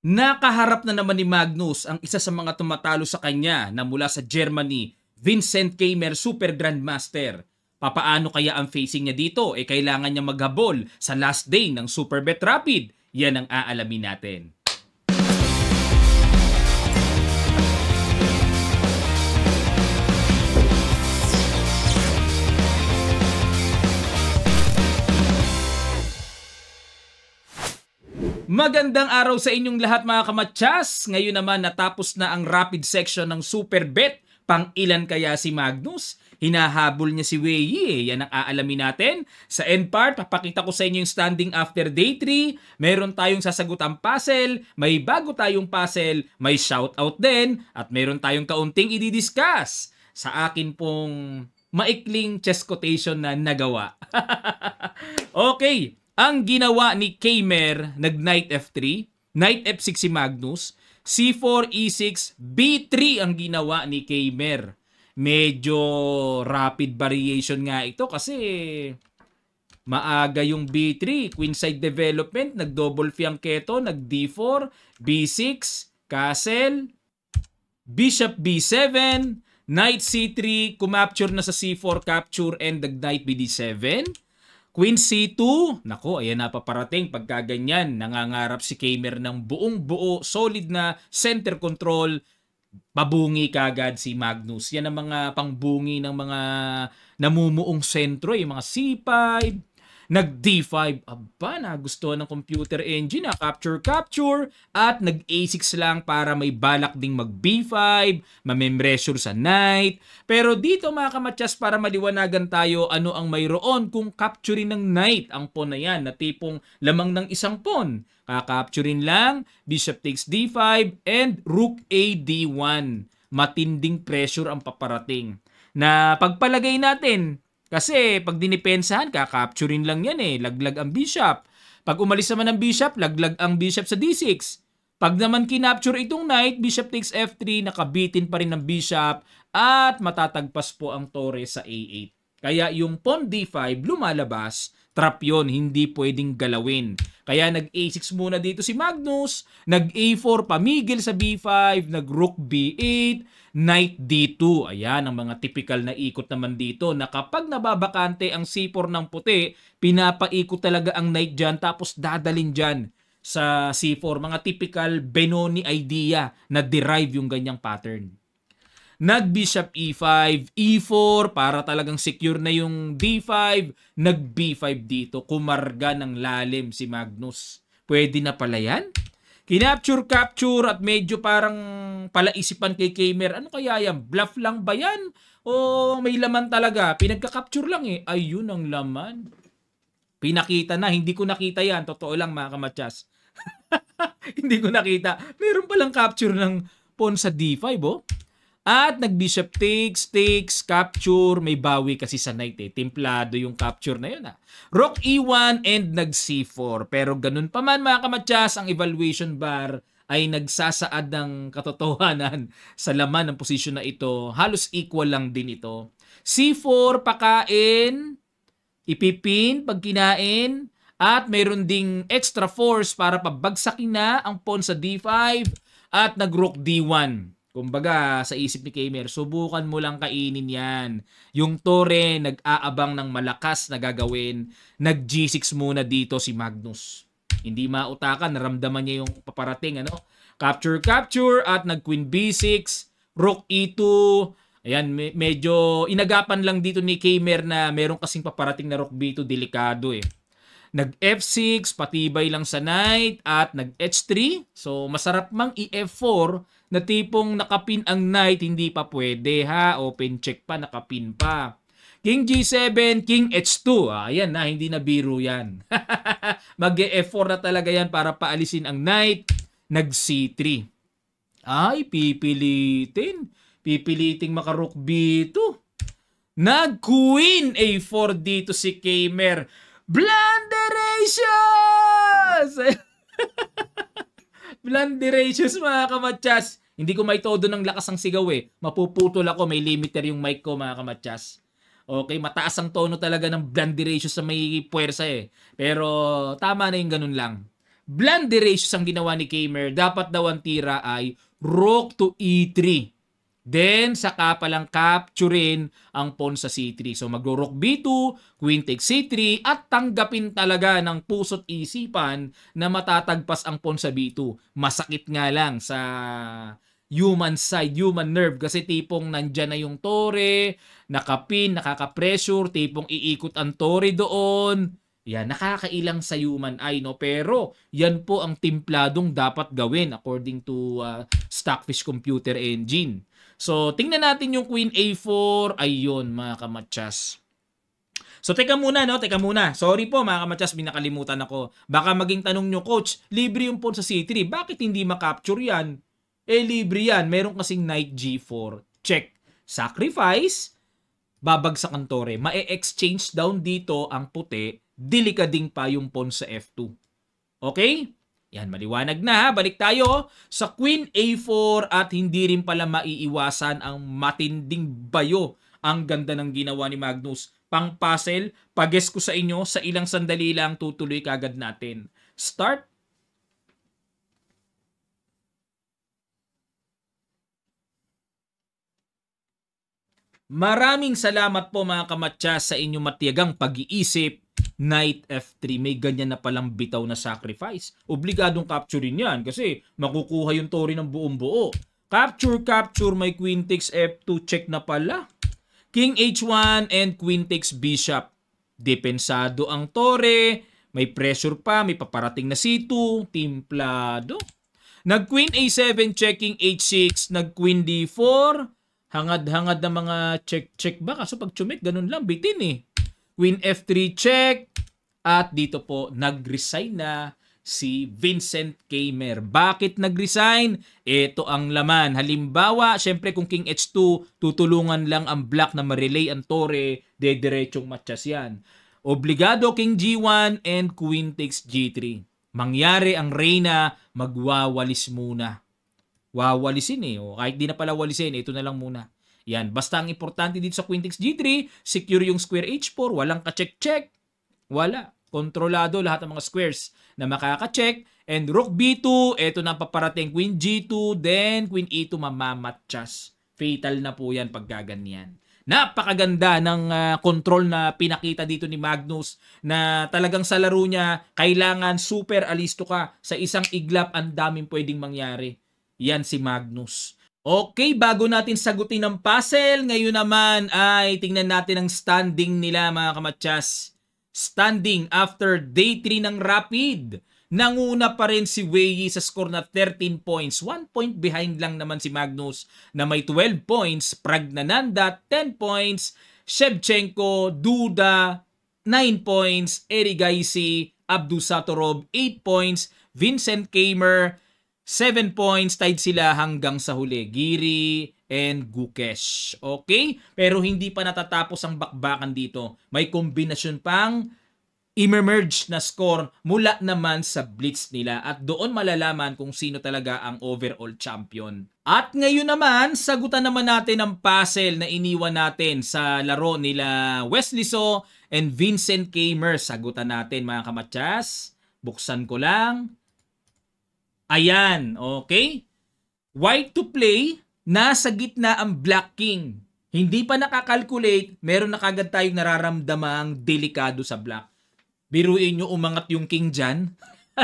Nakaharap na naman ni Magnus ang isa sa mga tumatalo sa kanya na mula sa Germany, Vincent Kamer Super Grandmaster. Papaano kaya ang facing niya dito? E eh, kailangan niya maghabol sa last day ng Superbet Rapid. Yan ang aalamin natin. Magandang araw sa inyong lahat mga kamatsyas. Ngayon naman natapos na ang rapid section ng Super Bet. Pang ilan kaya si Magnus? Hinahabol niya si Wei. Yan ang aalamin natin. Sa end part, papakita ko sa inyo yung standing after day 3. Meron tayong sasagutang puzzle, may bago tayong puzzle, may shoutout din, at meron tayong kaunting i-discuss sa akin pong maikling chess quotation na nagawa. okay, ang ginawa ni Kamer, nag knight f3, knight f6 si Magnus, c4, e6, b3 ang ginawa ni Kamer. Medyo rapid variation nga ito kasi maaga yung b3, queenside development, nag-double fianchetto, nag-d4, b6, castle, bishop b7, knight c3, kumapture na sa c4, capture, and the knight bd7. Queen C2, nako, ayan na paparating pagka Nangangarap si Kamer ng buong buo, solid na center control. Pabungi kagad si Magnus. Yan ang mga pangbungi ng mga namumuong sentro, yung mga C5, nag D5, aba na gusto ng computer engine na capture capture at nag A6 lang para may balak ding mag B5, mamemressure sa knight. Pero dito mga kamatyas para maliwanagan tayo ano ang mayroon kung capturein ng knight ang pawn na yan na tipong lamang ng isang pawn. Kakapturein lang, bishop takes D5 and rook A D1. Matinding pressure ang paparating na pagpalagay natin kasi pag dinipensahan, kakapturin lang yan eh. Laglag ang bishop. Pag umalis naman ang bishop, laglag ang bishop sa d6. Pag naman kinapture itong knight, bishop takes f3, nakabitin pa rin ng bishop at matatagpas po ang tore sa a8. Kaya yung pawn d5 lumalabas Trap yon hindi pwedeng galawin. Kaya nag-A6 muna dito si Magnus, nag-A4 pamigil sa B5, nag-Rook B8, Knight D2. Ayan ang mga typical na ikot naman dito na kapag nababakante ang C4 ng puti, pinapaikot talaga ang Knight dyan tapos dadalin dyan sa C4. Mga typical Benoni idea na derive yung ganyang pattern. Nag-bishop e5, e4 para talagang secure na yung d5. Nag-b5 dito. Kumarga ng lalim si Magnus. Pwede na pala yan? Kinapture, capture at medyo parang palaisipan kay Kamer. Ano kaya yan? Bluff lang ba yan? O may laman talaga? Pinagka-capture lang eh. Ayun ang laman. Pinakita na. Hindi ko nakita yan. Totoo lang mga kamatsas. Hindi ko nakita. Meron palang capture ng pawn sa D5 oh. At nag-bishop takes, takes, capture. May bawi kasi sa knight eh. Templado yung capture na yun ah. Rook e1 and nag c4. Pero ganun pa man mga kamatyas, ang evaluation bar ay nagsasaad ng katotohanan sa laman ng posisyon na ito. Halos equal lang din ito. C4, pakain, ipipin pag kinain, at mayroon ding extra force para pabagsakin na ang pawn sa D5 at nag-rook D1. Kumbaga, sa isip ni Kamer, subukan mo lang kainin yan. Yung Tore, nag-aabang ng malakas na gagawin. Nag-G6 muna dito si Magnus. Hindi mautakan, naramdaman niya yung paparating. Ano? Capture, capture, at nag-Queen B6, Rook E2. Ayan, medyo inagapan lang dito ni Kamer na meron kasing paparating na Rook B2, delikado eh nag F6, patibay lang sa knight at nag H3. So masarap mang i F4 na tipong nakapin ang knight, hindi pa pwede ha. Open check pa, nakapin pa. King G7, King H2. Ah, ayan na, hindi na biro yan. mag -e F4 na talaga yan para paalisin ang knight. Nag C3. Ay, pipilitin. Pipiliting makarook B2. Nag Queen A4 dito si Kamer. Blunder! Congratulations! Blunderations mga kamatsas. Hindi ko todo ng lakas ang sigaw eh. Mapuputol ako, may limiter yung mic ko mga kamatsas. Okay, mataas ang tono talaga ng blunderations sa may puwersa eh. Pero tama na yung ganun lang. Blunderations ang ginawa ni Kamer. Dapat daw ang tira ay rook to e3. Then, saka palang capturein ang pawn sa C3. So, magro-rook B2, queen takes C3, at tanggapin talaga ng puso't isipan na matatagpas ang pawn sa B2. Masakit nga lang sa human side, human nerve. Kasi tipong nandyan na yung tore, nakapin, nakaka-pressure, tipong iikot ang tore doon. Yan, nakakailang sa human eye, no? Pero, yan po ang timpladong dapat gawin according to uh, Stockfish Computer Engine. So, tingnan natin yung queen a4. Ayun, mga kamatsas. So, teka muna, no? Teka muna. Sorry po, mga kamatsas, binakalimutan ako. Baka maging tanong nyo, coach, libre yung pawn sa c3. Bakit hindi makapture yan? Eh, libre yan. Meron kasing knight g4. Check. Sacrifice. Babagsak ang tore. ma exchange down dito ang puti. Delikading pa yung pawn sa f2. Okay? Yan, maliwanag na ha. Balik tayo sa Queen A4 at hindi rin pala maiiwasan ang matinding bayo. Ang ganda ng ginawa ni Magnus. Pang puzzle, pages ko sa inyo, sa ilang sandali lang tutuloy kagad natin. Start Maraming salamat po mga kamatsa sa inyong matiyagang pag-iisip. Knight F3, may ganyan na palang bitaw na sacrifice. Obligadong capturein yan kasi makukuha yung tori ng buong buo. Capture, capture, may queen takes F2, check na pala. King H1 and queen takes bishop. Depensado ang tore, may pressure pa, may paparating na C2, timplado. Nag queen A7 checking H6, nag queen D4, Hangad-hangad ng mga check-check ba? Kaso pag chumik, ganun lang, bitin eh. Queen F3 check. At dito po, nag-resign na si Vincent Kamer. Bakit nag-resign? Ito ang laman. Halimbawa, syempre kung King H2, tutulungan lang ang black na marelay ang tore, de diretsong matchas yan. Obligado King G1 and Queen takes G3. Mangyari ang Reyna, magwawalis muna wawalisin eh. O kahit di na pala walisin, ito na lang muna. Yan, basta ang importante dito sa Quintex G3, secure yung square H4, walang ka-check-check. Wala. Kontrolado lahat ng mga squares na makaka-check. And Rook B2, ito na paparating. Queen G2, then Queen E2 mamamatchas. Fatal na po yan pag gaganyan. Napakaganda ng uh, control na pinakita dito ni Magnus na talagang sa laro niya, kailangan super alisto ka. Sa isang iglap, ang daming pwedeng mangyari. Yan si Magnus. Okay, bago natin sagutin ang puzzle, ngayon naman ay tingnan natin ang standing nila mga kamatsas. Standing after day 3 ng Rapid. Nanguna pa rin si Wei sa score na 13 points. 1 point behind lang naman si Magnus na may 12 points. Pragnananda 10 points. Shevchenko, Duda 9 points. Eri Erigaisi, Abdusatorov 8 points. Vincent Kamer 7 points tied sila hanggang sa huli. Giri and Gukesh. Okay? Pero hindi pa natatapos ang bakbakan dito. May kombinasyon pang emerge na score mula naman sa blitz nila at doon malalaman kung sino talaga ang overall champion. At ngayon naman, sagutan naman natin ang puzzle na iniwan natin sa laro nila Wesley So and Vincent Kamer. Sagutan natin mga kamatsas. Buksan ko lang. Ayan, okay? White to play, nasa gitna ang black king. Hindi pa nakakalculate, meron na kagad tayong nararamdamang delikado sa black. Biruin nyo umangat yung king dyan.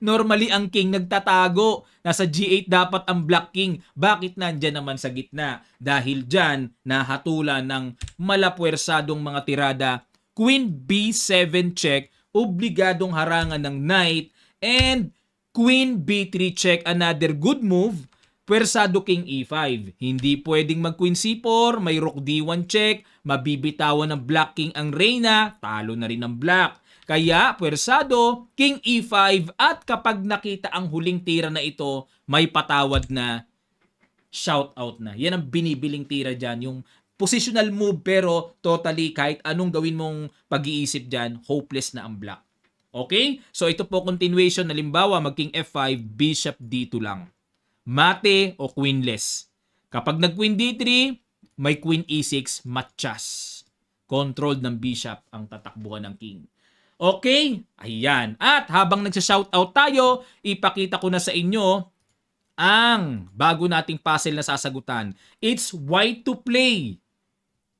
Normally, ang king nagtatago. Nasa G8 dapat ang black king. Bakit nandyan naman sa gitna? Dahil dyan, nahatula ng malapwersadong mga tirada. Queen B7 check, obligadong harangan ng knight, and Queen B3 check another good move, pwersado King E5. Hindi pwedeng mag Queen C4, may Rook D1 check, mabibitawan ng Black King ang Reyna, talo na rin ang Black. Kaya pwersado King E5 at kapag nakita ang huling tira na ito, may patawad na shout out na. Yan ang binibiling tira diyan, yung positional move pero totally kahit anong gawin mong pag-iisip diyan, hopeless na ang Black. Okay? So ito po continuation. Halimbawa, magking F5, Bishop dito lang. Mate o queenless. Kapag nag-queen D3, may queen E6, matchas. Controlled ng bishop ang tatakbuhan ng king. Okay? Ayan. At habang nagsa-shoutout tayo, ipakita ko na sa inyo ang bago nating puzzle na sasagutan. It's white to play.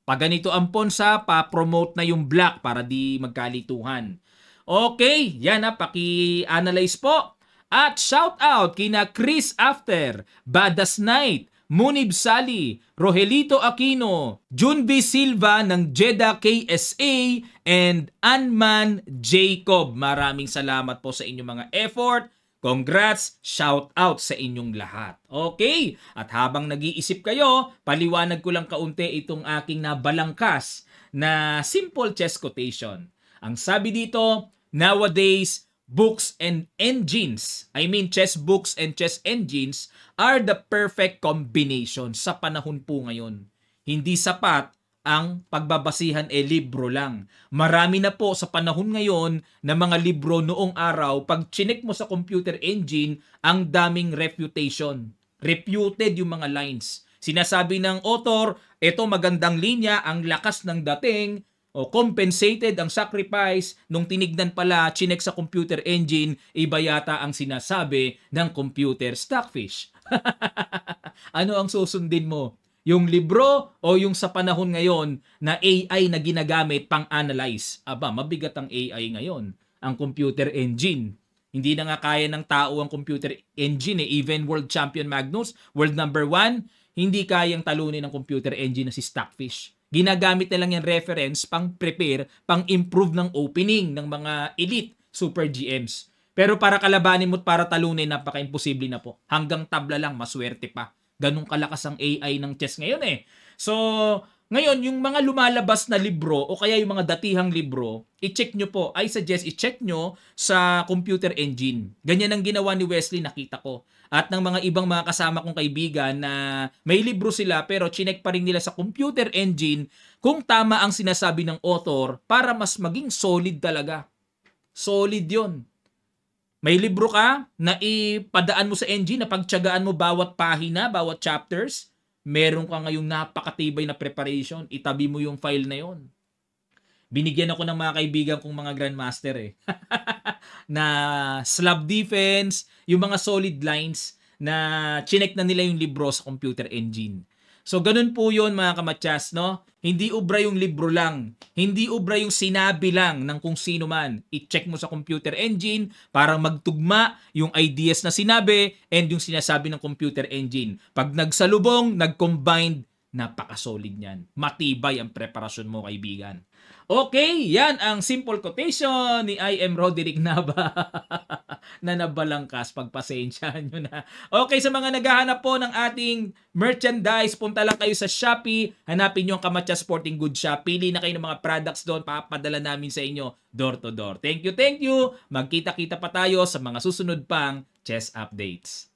Pag ganito ang ponsa, pa-promote na yung black para di magkalituhan. Okay, yan na, paki-analyze po. At shout out kina Chris After, Badas Night, Munib Sali, Rogelito Aquino, Jun B. Silva ng Jeddah KSA, and Anman Jacob. Maraming salamat po sa inyong mga effort. Congrats! Shout out sa inyong lahat. Okay? At habang nag-iisip kayo, paliwanag ko lang kaunti itong aking nabalangkas na simple chess quotation. Ang sabi dito, Nowadays, books and engines, I mean chess books and chess engines are the perfect combination sa panahon po ngayon. Hindi sapat ang pagbabasihan e libro lang. Marami na po sa panahon ngayon na mga libro noong araw, pag chinek mo sa computer engine, ang daming reputation. Reputed yung mga lines. Sinasabi ng author, ito magandang linya, ang lakas ng dating, o compensated ang sacrifice nung tinignan pala chinek sa computer engine, iba yata ang sinasabi ng computer stockfish. ano ang susundin mo? Yung libro o yung sa panahon ngayon na AI na ginagamit pang-analyze? Aba, mabigat ang AI ngayon, ang computer engine. Hindi na nga kaya ng tao ang computer engine eh. Even world champion Magnus, world number one, hindi kayang talunin ng computer engine na si Stockfish. Ginagamit na lang yan reference pang prepare, pang improve ng opening ng mga elite super GMs. Pero para kalabanin mo at para talunin, napaka-imposible na po. Hanggang tabla lang, maswerte pa. Ganun kalakas ang AI ng chess ngayon eh. So, ngayon, yung mga lumalabas na libro o kaya yung mga datihang libro, i-check nyo po. I suggest i-check nyo sa computer engine. Ganyan ang ginawa ni Wesley, nakita ko. At ng mga ibang mga kasama kong kaibigan na may libro sila pero chinek pa rin nila sa computer engine kung tama ang sinasabi ng author para mas maging solid talaga. Solid yon. May libro ka na ipadaan mo sa engine na pagtyagaan mo bawat pahina, bawat chapters meron ka ngayong napakatibay na preparation, itabi mo yung file na yon. Binigyan ako ng mga kaibigan kong mga grandmaster eh. na slab defense, yung mga solid lines na chinek na nila yung libro sa computer engine. So ganun po 'yon mga kamatyas, no? Hindi ubra yung libro lang, hindi ubra yung sinabi lang ng kung sino man. I-check mo sa computer engine para magtugma yung ideas na sinabi and yung sinasabi ng computer engine. Pag nagsalubong, nag-combined, napaka-solid niyan. Matibay ang preparasyon mo, kaibigan. Okay, yan ang simple quotation ni I.M. Roderick Nava. na nabalangkas. Pagpasensyahan nyo na. Okay, sa mga naghahanap po ng ating merchandise, punta lang kayo sa Shopee. Hanapin nyo ang Kamatcha Sporting Goods Shop. Pili na kayo ng mga products doon. Papadala namin sa inyo door to door. Thank you, thank you. Magkita-kita pa tayo sa mga susunod pang chess updates.